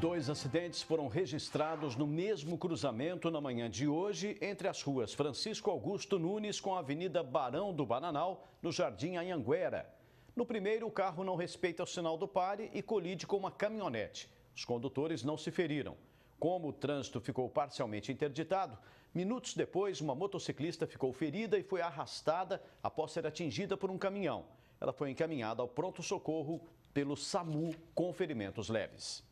Dois acidentes foram registrados no mesmo cruzamento na manhã de hoje entre as ruas Francisco Augusto Nunes com a Avenida Barão do Bananal, no Jardim Anhanguera. No primeiro, o carro não respeita o sinal do pare e colide com uma caminhonete. Os condutores não se feriram. Como o trânsito ficou parcialmente interditado, minutos depois, uma motociclista ficou ferida e foi arrastada após ser atingida por um caminhão. Ela foi encaminhada ao pronto-socorro pelo SAMU com ferimentos leves.